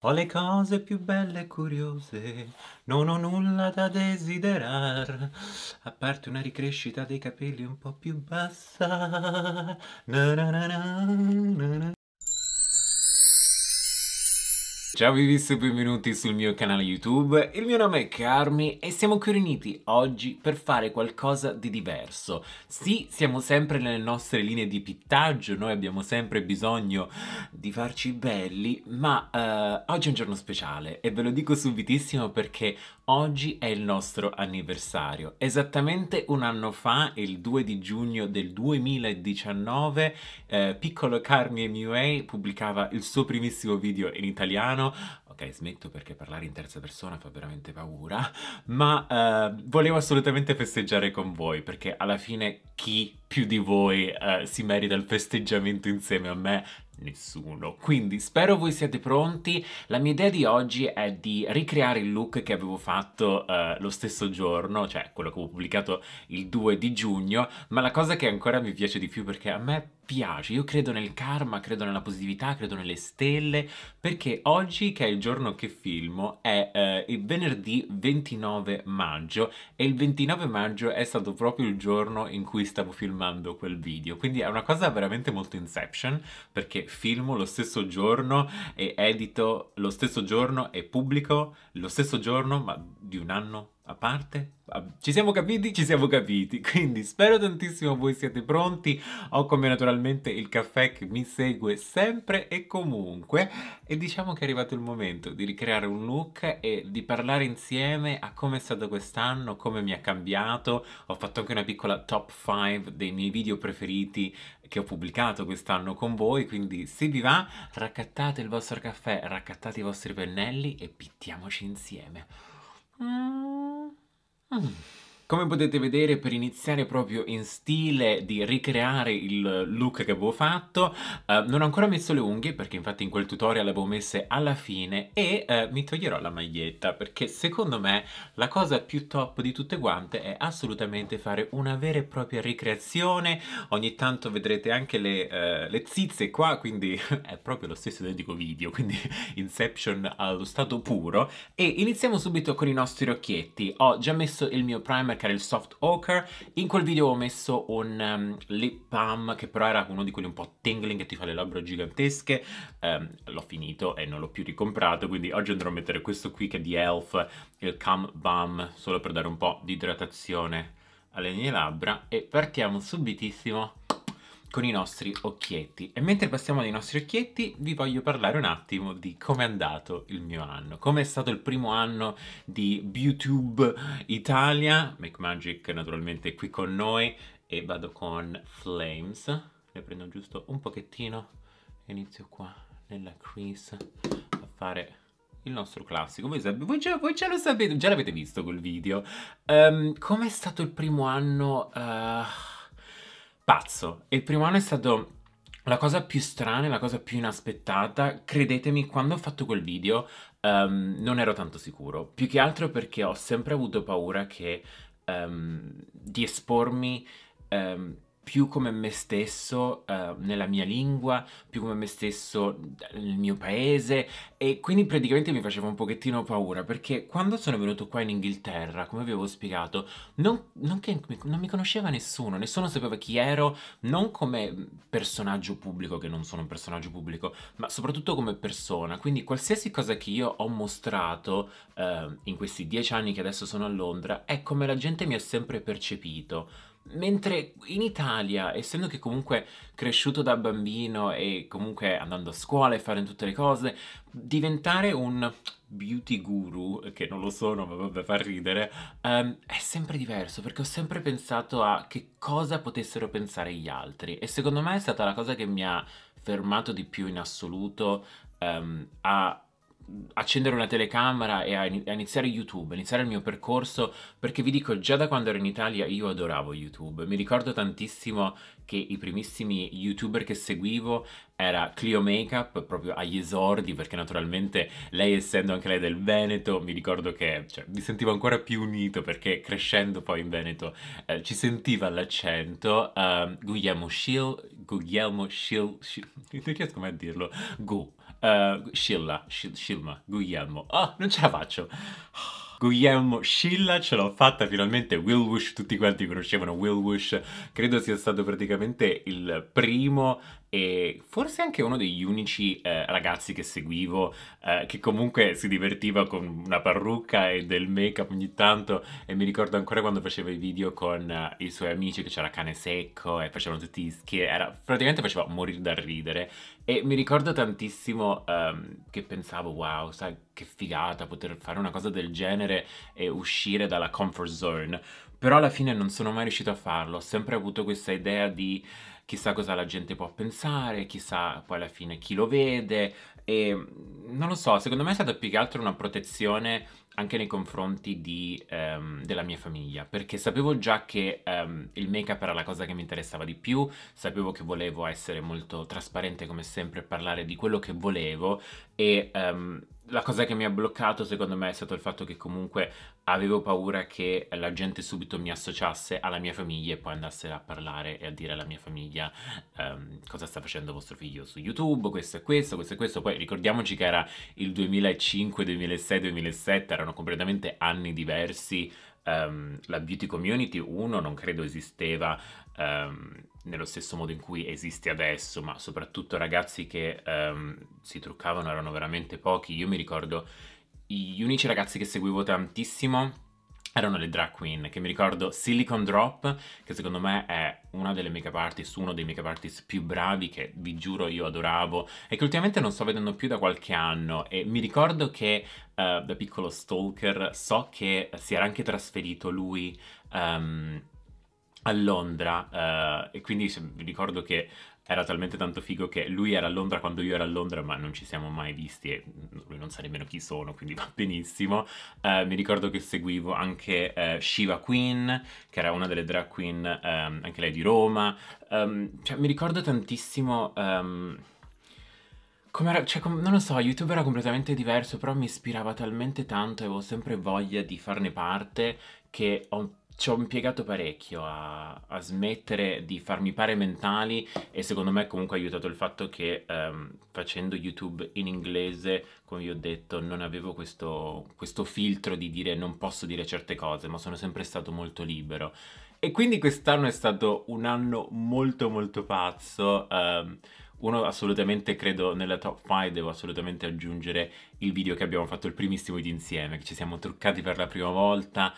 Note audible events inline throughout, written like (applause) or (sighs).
Ho le cose più belle e curiose, non ho nulla da desiderar, a parte una ricrescita dei capelli un po' più bassa. Na na na Ciao vivisti e benvenuti sul mio canale YouTube, il mio nome è Carmi e siamo qui riuniti oggi per fare qualcosa di diverso. Sì, siamo sempre nelle nostre linee di pittaggio, noi abbiamo sempre bisogno di farci belli, ma eh, oggi è un giorno speciale e ve lo dico subitissimo perché oggi è il nostro anniversario. Esattamente un anno fa, il 2 di giugno del 2019, eh, piccolo Carmi MUA pubblicava il suo primissimo video in italiano italiano. Ok, smetto perché parlare in terza persona fa veramente paura, ma eh, volevo assolutamente festeggiare con voi perché alla fine chi più di voi eh, si merita il festeggiamento insieme a me nessuno. Quindi spero voi siate pronti. La mia idea di oggi è di ricreare il look che avevo fatto eh, lo stesso giorno, cioè quello che avevo pubblicato il 2 di giugno, ma la cosa che ancora mi piace di più perché a me piace, io credo nel karma, credo nella positività, credo nelle stelle, perché oggi che è il giorno che filmo è eh, il venerdì 29 maggio e il 29 maggio è stato proprio il giorno in cui stavo filmando quel video, quindi è una cosa veramente molto inception perché filmo lo stesso giorno e edito lo stesso giorno e pubblico lo stesso giorno, ma di un anno a parte? Ci siamo capiti? Ci siamo capiti. (laughs) Quindi spero tantissimo voi siate pronti. Ho come naturalmente il caffè che mi segue sempre e comunque. E diciamo che è arrivato il momento di ricreare un look e di parlare insieme a come è stato quest'anno, come mi ha cambiato. Ho fatto anche una piccola top 5 dei miei video preferiti che ho pubblicato quest'anno con voi, quindi se vi va raccattate il vostro caffè, raccattate i vostri pennelli e pittiamoci insieme. Mm. Mm. Come potete vedere per iniziare proprio in stile di ricreare il look che avevo fatto eh, non ho ancora messo le unghie perché infatti in quel tutorial le avevo messe alla fine e eh, mi toglierò la maglietta perché secondo me la cosa più top di tutte quante è assolutamente fare una vera e propria ricreazione ogni tanto vedrete anche le, eh, le zizze qua quindi (laughs) è proprio lo stesso identico video quindi (laughs) Inception allo stato puro e iniziamo subito con i nostri occhietti ho già messo il mio primer perché era il soft ochre. In quel video ho messo un um, lip balm che però era uno di quelli un po' tingling che ti fa le labbra gigantesche. Um, l'ho finito e non l'ho più ricomprato, quindi oggi andrò a mettere questo qui che è di e.l.f., il Calm Balm, solo per dare un po' di idratazione alle mie labbra. E partiamo subitissimo con i nostri occhietti. E mentre passiamo dai nostri occhietti, vi voglio parlare un attimo di come è andato il mio anno, come è stato il primo anno di YouTube Italia. McMagic naturalmente è qui con noi e vado con Flames. Ne prendo giusto un pochettino inizio qua nella crease a fare il nostro classico. Voi, voi, già, voi già, lo sapete, già l'avete visto quel video. Um, Com'è stato il primo anno... Uh pazzo. Il primo anno è stato la cosa più strana e la cosa più inaspettata, credetemi, quando ho fatto quel video um, non ero tanto sicuro, più che altro perché ho sempre avuto paura che, um, di espormi um, più come me stesso eh, nella mia lingua, più come me stesso ehm, nel mio paese e quindi praticamente mi faceva un pochettino paura perché quando sono venuto qua in Inghilterra, come vi avevo spiegato, non, non, che, non mi conosceva nessuno, nessuno sapeva chi ero, non come personaggio pubblico, che non sono un personaggio pubblico, ma soprattutto come persona, quindi qualsiasi cosa che io ho mostrato eh, in questi dieci anni che adesso sono a Londra è come la gente mi ha sempre percepito Mentre in Italia, essendo che comunque cresciuto da bambino e comunque andando a scuola e fare tutte le cose, diventare un beauty guru, che non lo sono ma vabbè fa ridere, um, è sempre diverso perché ho sempre pensato a che cosa potessero pensare gli altri e secondo me è stata la cosa che mi ha fermato di più in assoluto um, a accendere una telecamera e a iniziare YouTube, iniziare il mio percorso, perché vi dico già da quando ero in Italia io adoravo YouTube. Mi ricordo tantissimo che i primissimi youtuber che seguivo era Clio Makeup, proprio agli esordi, perché naturalmente lei essendo anche lei del Veneto, mi ricordo che cioè, mi sentivo ancora più unito perché crescendo poi in Veneto eh, ci sentiva l'accento. Um, Guglielmo Schill, Guglielmo Schill, Schill, (laughs) non riesco mai a dirlo, Gu. Eh, Scilla, Scilma, Guglielmo. Ah, non ce la faccio. (sighs) Guglielmo Scilla ce l'ho fatta finalmente, Will Wish, tutti quanti conoscevano Will Wish, credo sia stato praticamente il primo e forse anche uno degli unici eh, ragazzi che seguivo eh, che comunque si divertiva con una parrucca e del make up ogni tanto e mi ricordo ancora quando faceva i video con eh, i suoi amici che c'era cane secco e facevano tutti i schier praticamente faceva morire dal ridere e mi ricordo tantissimo um, che pensavo wow sai che figata poter fare una cosa del genere e uscire dalla comfort zone però alla fine non sono mai riuscito a farlo ho sempre avuto questa idea di chissà cosa la gente può pensare, chissà poi alla fine chi lo vede e non lo so, secondo me è stata più che altro una protezione anche nei confronti di, um, della mia famiglia, perché sapevo già che um, il make-up era la cosa che mi interessava di più, sapevo che volevo essere molto trasparente come sempre, parlare di quello che volevo e... Um, la cosa che mi ha bloccato secondo me è stato il fatto che comunque avevo paura che la gente subito mi associasse alla mia famiglia e poi andasse a parlare e a dire alla mia famiglia um, cosa sta facendo vostro figlio su YouTube, questo e questo, questo e questo. Poi ricordiamoci che era il 2005, 2006, 2007, erano completamente anni diversi Um, la beauty community uno, non credo esisteva ehm, nello stesso modo in cui esiste adesso, ma soprattutto ragazzi che ehm, si truccavano erano veramente pochi. Io mi ricordo gli unici ragazzi che seguivo tantissimo erano le drag queen, che mi ricordo Silicon Drop, che secondo me è una delle make-up artist, uno dei make-up artist più bravi, che vi giuro io adoravo, e che ultimamente non sto vedendo più da qualche anno, e mi ricordo che uh, da piccolo stalker so che si era anche trasferito lui... Um, a Londra eh, e quindi vi ricordo che era talmente tanto figo che lui era a Londra quando io ero a Londra, ma non ci siamo mai visti e lui non sa nemmeno chi sono, quindi va benissimo. Eh, mi ricordo che seguivo anche eh, Shiva Queen, che era una delle drag queen, ehm, anche lei di Roma. Um, cioè, mi ricordo tantissimo... Um, ehm, era, cioè, com, non lo so, YouTube era completamente diverso, però mi ispirava talmente tanto e avevo sempre voglia di farne parte che ho ci ho impiegato parecchio a, a, smettere di farmi pare mentali e secondo me comunque ha aiutato il fatto che um, facendo YouTube in inglese, come vi ho detto, non avevo questo, questo filtro di dire non posso dire certe cose, ma sono sempre stato molto libero. E quindi quest'anno è stato un anno molto molto pazzo. Um, uno assolutamente credo nella top 5 devo assolutamente aggiungere il video che abbiamo fatto il primissimo di insieme, che ci siamo truccati per la prima volta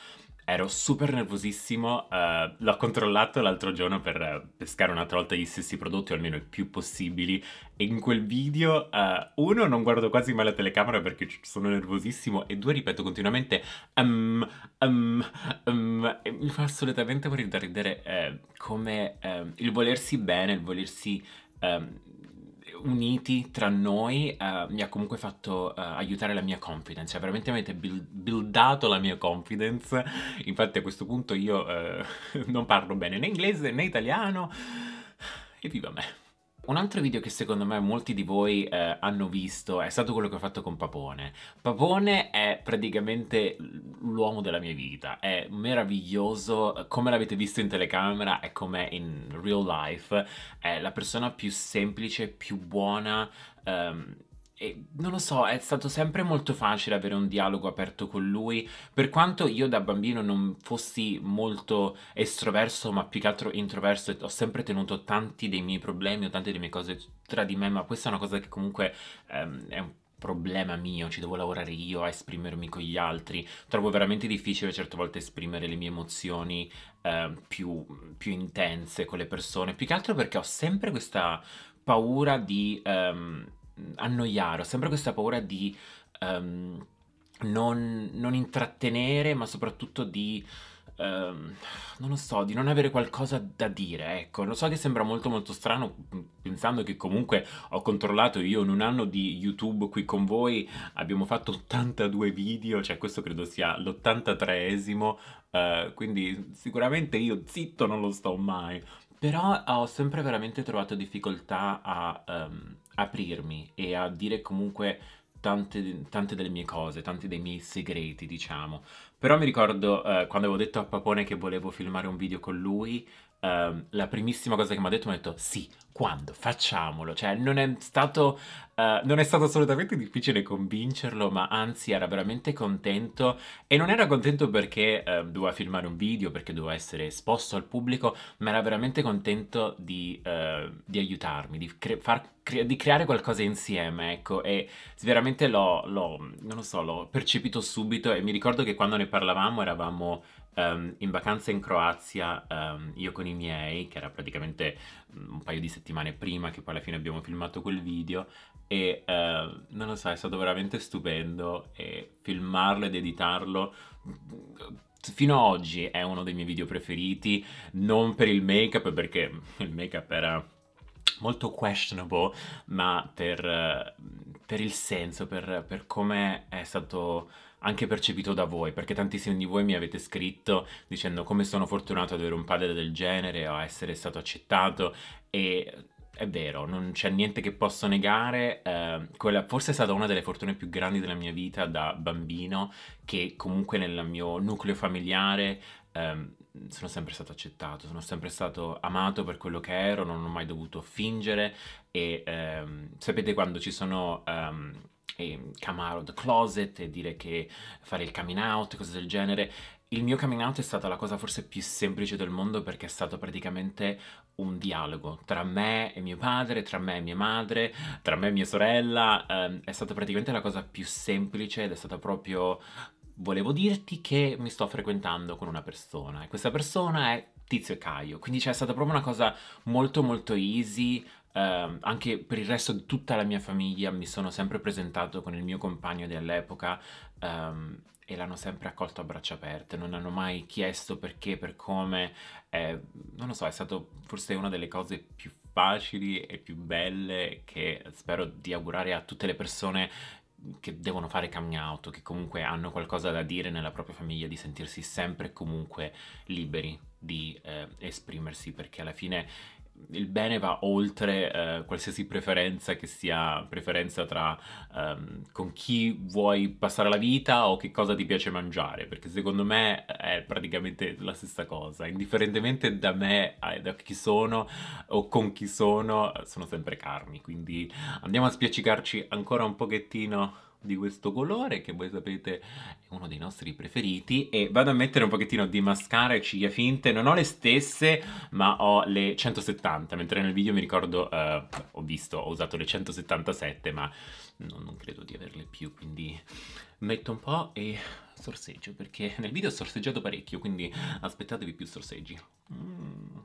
Ero super nervosissimo, eh, l'ho controllato l'altro giorno per eh, pescare un'altra volta gli stessi prodotti, o almeno il più possibili, e in quel video, eh, uno, non guardo quasi mai la telecamera perché sono nervosissimo, e due, ripeto continuamente, um, um, um, e mi fa assolutamente morire da ridere eh, come eh, il volersi bene, il volersi... Um, uniti tra noi uh, mi ha comunque fatto uh, aiutare la mia confidence, ha veramente build- buildato la mia confidence, infatti a questo punto io uh, (laughs) non parlo bene né inglese né italiano, e viva me! Un altro video che secondo me molti di voi eh, hanno visto è stato quello che ho fatto con Papone. Papone è praticamente l'uomo della mia vita, è meraviglioso, eh, come l'avete visto in telecamera e come in real life, è la persona più semplice, più buona, ehm, e non lo so, è stato sempre molto facile avere un dialogo aperto con lui, per quanto io da bambino non fossi molto estroverso, ma più che altro introverso, ho sempre tenuto tanti dei miei problemi o tante delle mie cose tra di me, ma questa è una cosa che comunque ehm, è un problema mio, ci devo lavorare io a esprimermi con gli altri, trovo veramente difficile certe volte esprimere le mie emozioni eh, più, più intense con le persone, più che altro perché ho sempre questa paura di... Ehm, Mm, annoiare, ho sempre questa paura di um, non, non, intrattenere, ma soprattutto di... Um, non lo so, di non avere qualcosa da dire, ecco, lo so che sembra molto molto strano mm, pensando che comunque ho controllato io in un anno di YouTube qui con voi abbiamo fatto 82 video, cioè questo credo sia l'83esimo, uh, eh, quindi sicuramente io zitto non lo sto mai, però ah, ho sempre veramente trovato difficoltà a um, aprirmi e a dire comunque Tante, tante, delle mie cose, tanti dei miei segreti, diciamo. Però mi ricordo eh, quando avevo detto a Papone che volevo filmare un video con lui, um, la primissima cosa che mi ha detto mi ha detto sì, quando? Facciamolo. Cioè non è stato, uh, non è stato assolutamente difficile convincerlo, ma anzi era veramente contento e non era contento perché uh, doveva filmare un video, perché doveva essere esposto al pubblico, ma era veramente contento di, uh, di aiutarmi, di, cre cre di, creare qualcosa insieme, ecco, e veramente l'ho, non lo so, l'ho percepito subito e mi ricordo che quando ne parlavamo eravamo um, in vacanza in Croazia um, io con i miei, che era praticamente mm, un paio di settimane prima che poi alla fine abbiamo filmato quel video e uh, non lo so, è stato veramente stupendo e filmarlo ed editarlo mm, fino ad oggi è uno dei miei video preferiti, non per il make-up perché (laughs) il make-up era molto questionable, ma per, mm, per il senso, per, per come è stato anche percepito da voi, perché tantissimi di voi mi avete scritto dicendo come sono fortunato ad avere un padre del genere, a essere stato accettato e è vero, non c'è niente che posso negare, eh, quella forse è stata una delle fortune più grandi della mia vita da bambino, che comunque nel mio nucleo familiare eh, sono sempre stato accettato, sono sempre stato amato per quello che ero, non ho mai dovuto fingere e eh, sapete quando ci sono... Ehm, e come out of the closet e dire che fare il coming out, cose del genere. Il mio coming out è stata la cosa forse più semplice del mondo perché è stato praticamente un dialogo tra me e mio padre, tra me e mia madre, tra me e mia sorella. Eh, è stata praticamente la cosa più semplice ed è stata proprio volevo dirti che mi sto frequentando con una persona e questa persona è Tizio e Caio, quindi c'è cioè, stata proprio una cosa molto molto easy, Uh, anche per il resto di tutta la mia famiglia mi sono sempre presentato con il mio compagno dell'epoca um, ehm, e l'hanno sempre accolto a braccia aperte, non hanno mai chiesto perché, per come, eh, non lo so, è stato forse una delle cose più facili e più belle che spero di augurare a tutte le persone che devono fare coming out, che comunque hanno qualcosa da dire nella propria famiglia, di sentirsi sempre e comunque liberi di eh, esprimersi, perché alla fine il bene va oltre eh, qualsiasi preferenza che sia preferenza tra ehm, con chi vuoi passare la vita o che cosa ti piace mangiare, perché secondo me è praticamente la stessa cosa, indifferentemente da me, eh, da chi sono o con chi sono, eh, sono sempre carni, quindi andiamo a spiaccicarci ancora un pochettino di questo colore che voi sapete è uno dei nostri preferiti e vado a mettere un pochettino di mascara e ciglia finte, non ho le stesse ma ho le 170 mentre nel video mi ricordo eh, ho visto, ho usato le 177 ma non, non credo di averle più quindi metto un po' e sorseggio perché nel video ho sorseggiato parecchio quindi aspettatevi più sorseggi. Mm.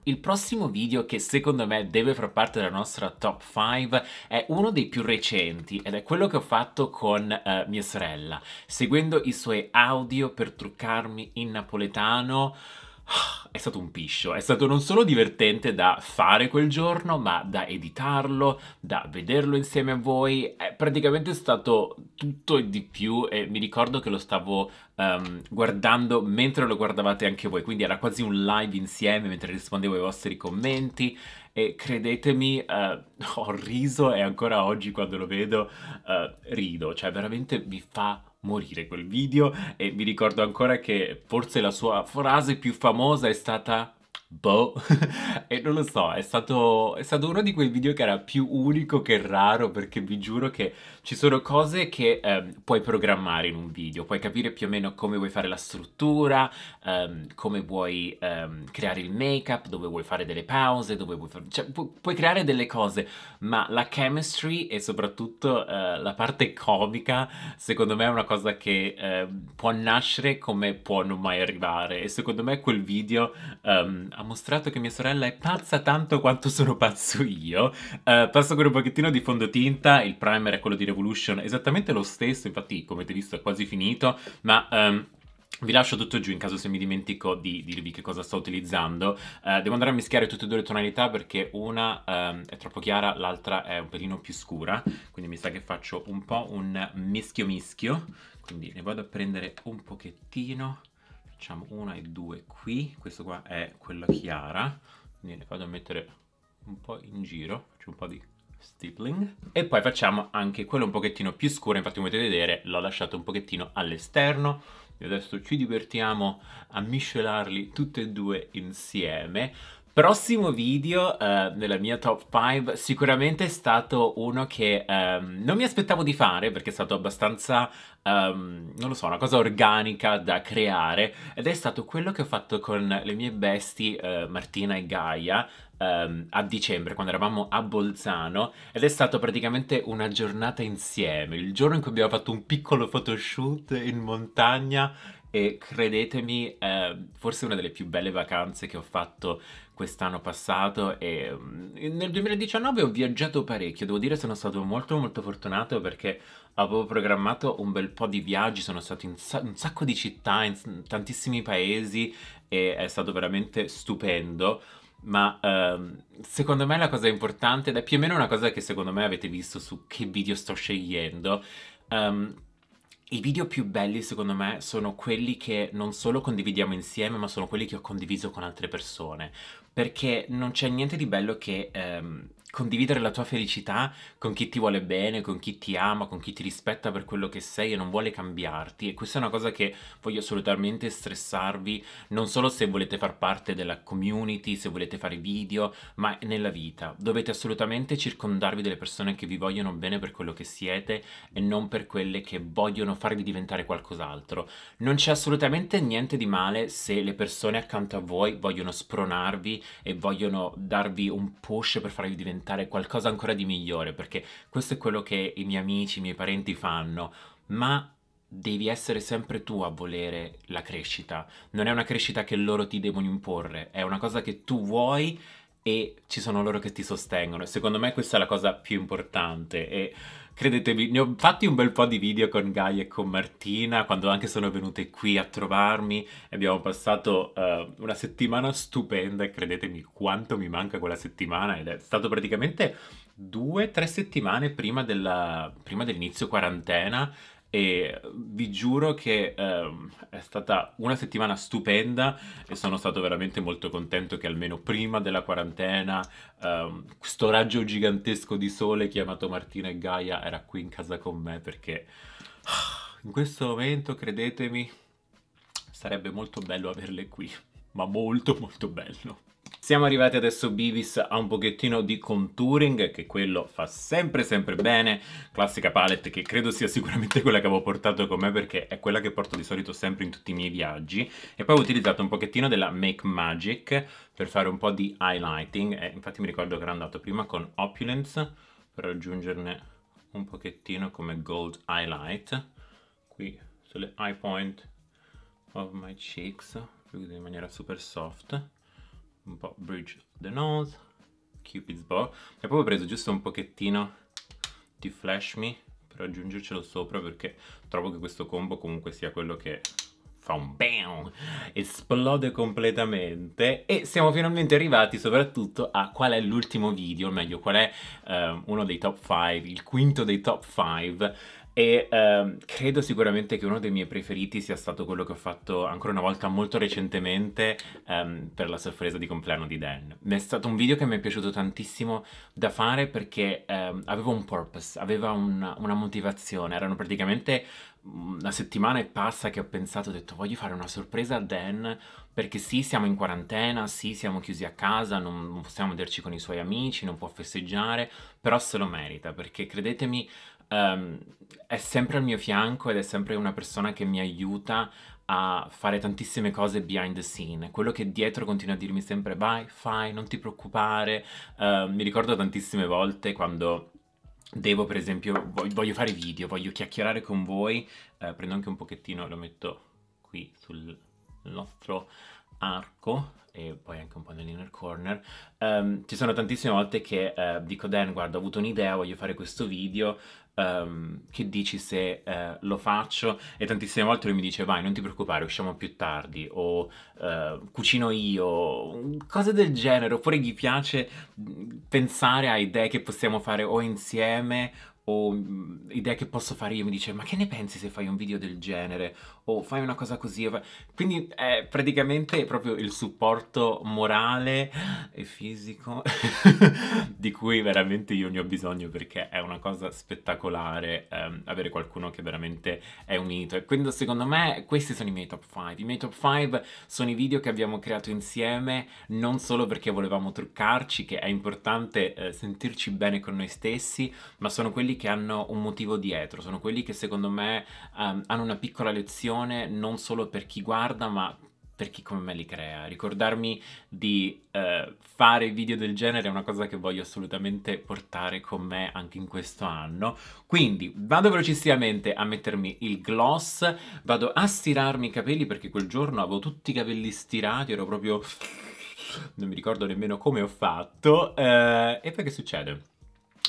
Il prossimo video che secondo me deve far parte della nostra top 5 è uno dei più recenti ed è quello che ho fatto con eh, mia sorella, seguendo i suoi audio per truccarmi in napoletano. È stato un piscio, è stato non solo divertente da fare quel giorno, ma da editarlo, da vederlo insieme a voi, è praticamente stato tutto e di più e mi ricordo che lo stavo um, guardando mentre lo guardavate anche voi, quindi era quasi un live insieme mentre rispondevo ai vostri commenti, e credetemi eh, (laughs) ho riso e ancora oggi quando lo vedo eh, rido, cioè veramente mi fa morire quel video e vi ricordo ancora che forse la sua frase più famosa è stata boh, (laughs) e non lo so, è stato, è stato, uno di quei video che era più unico che raro perché vi giuro che ci sono cose che eh, puoi programmare in un video, puoi capire più o meno come vuoi fare la struttura, ehm, come vuoi ehm, creare il make-up, dove vuoi fare delle pause, dove vuoi fare... cioè pu puoi creare delle cose, ma la chemistry e soprattutto eh, la parte comica secondo me è una cosa che eh, può nascere come può non mai arrivare e secondo me quel video... Ehm, ha mostrato che mia sorella è pazza tanto quanto sono pazzo io. Uh, passo con un pochettino di fondotinta, il primer è quello di Revolution, esattamente lo stesso, infatti come avete visto è quasi finito, ma... Um, vi lascio tutto giù in caso se mi dimentico di dirvi che cosa sto utilizzando. Uh, devo andare a mischiare tutte e due le tonalità perché una um, è troppo chiara, l'altra è un pelino più scura. Quindi mi sa che faccio un po' un mischio mischio. Quindi ne vado a prendere un pochettino facciamo una e due qui, questa qua è quella chiara, quindi le vado a mettere un po' in giro, faccio un po' di stippling e poi facciamo anche quello un pochettino più scuro, infatti come potete vedere l'ho lasciato un pochettino all'esterno e adesso ci divertiamo a miscelarli tutti e due insieme Prossimo video eh, nella mia top 5 sicuramente è stato uno che ehm, non mi aspettavo di fare perché è stato abbastanza, ehm, non lo so, una cosa organica da creare ed è stato quello che ho fatto con le mie bestie eh, Martina e Gaia ehm, a dicembre quando eravamo a Bolzano ed è stato praticamente una giornata insieme, il giorno in cui abbiamo fatto un piccolo photoshoot in montagna e credetemi, eh, forse una delle più belle vacanze che ho fatto quest'anno passato e mm, nel 2019 ho viaggiato parecchio, devo dire sono stato molto molto fortunato perché avevo programmato un bel po' di viaggi, sono stato in sa un sacco di città, in tantissimi paesi e è stato veramente stupendo ma ehm, secondo me la cosa importante ed è più o meno una cosa che secondo me avete visto su che video sto scegliendo um, i video più belli secondo me sono quelli che non solo condividiamo insieme ma sono quelli che ho condiviso con altre persone perché non c'è niente di bello che ehm, condividere la tua felicità con chi ti vuole bene, con chi ti ama, con chi ti rispetta per quello che sei e non vuole cambiarti. E questa è una cosa che voglio assolutamente stressarvi, non solo se volete far parte della community, se volete fare video, ma nella vita. Dovete assolutamente circondarvi delle persone che vi vogliono bene per quello che siete e non per quelle che vogliono farvi diventare qualcos'altro. Non c'è assolutamente niente di male se le persone accanto a voi vogliono spronarvi e vogliono darvi un push per farvi diventare diventare qualcosa ancora di migliore, perché questo è quello che i miei amici, i miei parenti fanno, ma devi essere sempre tu a volere la crescita. Non è una crescita che loro ti devono imporre, è una cosa che tu vuoi e ci sono loro che ti sostengono. E secondo me questa è la cosa più importante e Credetemi, ne ho fatti un bel po' di video con Gaia e con Martina, quando anche sono venute qui a trovarmi e abbiamo passato uh, una settimana stupenda e credetemi quanto mi manca quella settimana ed è stato praticamente due, o tre settimane prima, della, prima dell'inizio quarantena e vi giuro che um, è stata una settimana stupenda e sono stato veramente molto contento che almeno prima della quarantena um, questo raggio gigantesco di sole chiamato Martina e Gaia era qui in casa con me perché in questo momento, credetemi, sarebbe molto bello averle qui, ma molto molto bello. Siamo arrivati adesso Beavis a un pochettino di contouring, che quello fa sempre sempre bene, classica palette che credo sia sicuramente quella che avevo portato con me perché è quella che porto di solito sempre in tutti i miei viaggi, e poi ho utilizzato un pochettino della Make Magic per fare un po' di highlighting, e infatti mi ricordo che ero andato prima con Opulence per aggiungerne un pochettino come gold highlight, qui sulle eye point of my cheeks, in maniera super soft, un po' Bridge the Nose, Cupid's Bow. E proprio ho preso giusto un pochettino di Flash Me per aggiungercelo sopra perché trovo che questo combo comunque sia quello che fa un bam, esplode completamente e siamo finalmente arrivati soprattutto a qual è l'ultimo video, o meglio qual è eh, uno dei top 5, il quinto dei top 5 e ehm, credo sicuramente che uno dei miei preferiti sia stato quello che ho fatto ancora una volta molto recentemente ehm, per la sorpresa di compleanno di Dan. È stato un video che mi è piaciuto tantissimo da fare perché ehm, aveva un purpose, aveva una, una motivazione, erano praticamente una mm, settimana e passa che ho pensato, ho detto voglio fare una sorpresa a Dan perché sì siamo in quarantena, sì siamo chiusi a casa, non, non possiamo vederci con i suoi amici, non può festeggiare, però se lo merita perché credetemi um, è sempre al mio fianco ed è sempre una persona che mi aiuta a fare tantissime cose behind the scene. Quello che dietro continua a dirmi sempre vai, fai, non ti preoccupare. Uh, mi ricordo tantissime volte quando devo, per esempio, voglio, fare video, voglio chiacchierare con voi. Uh, prendo anche un pochettino, e lo metto qui sul nostro arco e poi anche un po' nell'inner corner, um, ci sono tantissime volte che uh, dico Dan guarda ho avuto un'idea, voglio fare questo video, um, che dici se uh, lo faccio? E tantissime volte lui mi dice vai non ti preoccupare usciamo più tardi o uh, cucino io, cose del genere, oppure gli piace mhmm, pensare a idee che possiamo fare o insieme o mhmm, idee che posso fare io mi dice ma che ne pensi se fai un video del genere o fai una cosa così quindi eh, è praticamente proprio il supporto morale e fisico (laughs) di cui veramente io ne ho bisogno perché è una cosa spettacolare ehm, avere qualcuno che veramente è unito e quindi secondo me questi sono i miei top 5 i miei top 5 sono i video che abbiamo creato insieme non solo perché volevamo truccarci che è importante eh, sentirci bene con noi stessi ma sono quelli quelli che hanno un motivo dietro, sono quelli che secondo me um, hanno una piccola lezione non solo per chi guarda ma per chi come me li crea. Ricordarmi di uh, fare video del genere è una cosa che voglio assolutamente portare con me anche in questo anno. Quindi vado velocissimamente a mettermi il gloss, vado a stirarmi i capelli perché quel giorno avevo tutti i capelli stirati, ero proprio... non mi ricordo nemmeno come ho fatto. Uh, e poi che succede?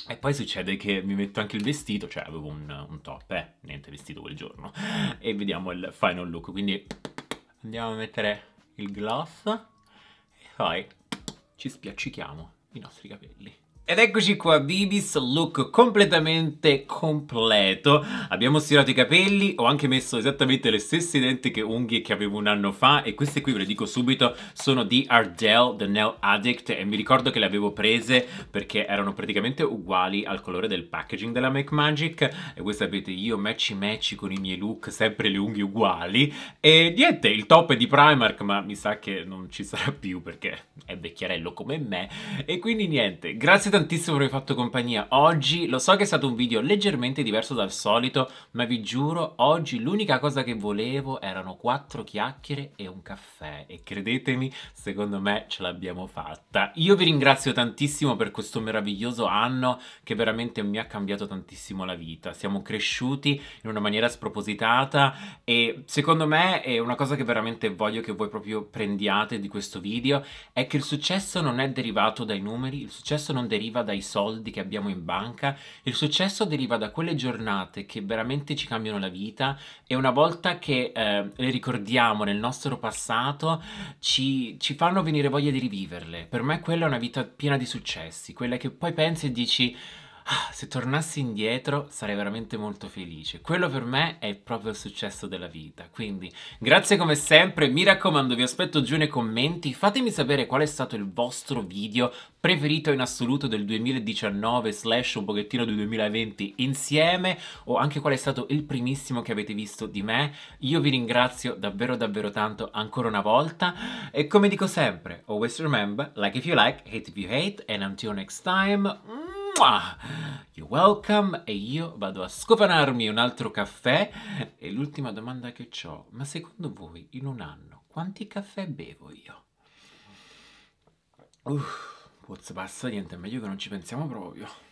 E poi succede che mi metto anche il vestito, cioè avevo un, un top, eh, niente vestito quel giorno. E vediamo il final look, quindi andiamo a mettere il gloss e poi ci spiaccichiamo i nostri capelli. Ed eccoci qua, Bibis, look completamente completo. Abbiamo stirato i capelli, ho anche messo esattamente le stesse identiche unghie che avevo un anno fa e queste qui, ve le dico subito, sono di Ardell, The Nail Addict e mi ricordo che le avevo prese perché erano praticamente uguali al colore del packaging della Make Magic e voi sapete, io matchy matchy con i miei look, sempre le unghie uguali e niente, il top è di Primark ma mi sa che non ci sarà più perché è vecchiarello come me e quindi niente, grazie tantissimo per avermi fatto compagnia oggi, lo so che è stato un video leggermente diverso dal solito, ma vi giuro, oggi l'unica cosa che volevo erano quattro chiacchiere e un caffè e credetemi, secondo me ce l'abbiamo fatta. Io vi ringrazio tantissimo per questo meraviglioso anno che veramente mi ha cambiato tantissimo la vita, siamo cresciuti in una maniera spropositata e secondo me è una cosa che veramente voglio che voi proprio prendiate di questo video, è che il successo non è derivato dai numeri, il successo non deriva deriva dai soldi che abbiamo in banca, il successo deriva da quelle giornate che veramente ci cambiano la vita e una volta che eh, le ricordiamo nel nostro passato ci, ci fanno venire voglia di riviverle. Per me quella è una vita piena di successi, quella che poi pensi e dici Ah, se tornassi indietro sarei veramente molto felice. Quello per me è proprio il successo della vita. Quindi grazie come sempre, mi raccomando vi aspetto giù nei commenti, fatemi sapere qual è stato il vostro video preferito in assoluto del 2019 slash un pochettino del 2020 insieme o anche qual è stato il primissimo che avete visto di me. Io vi ringrazio davvero davvero tanto ancora una volta e come dico sempre, always remember, like if you like, hate if you hate and until next time... Mm. You're welcome e io vado a scopanarmi un altro caffè e l'ultima domanda che ho, ma secondo voi in un anno quanti caffè bevo io? Uff, pozza passa, niente, è meglio che non ci pensiamo proprio.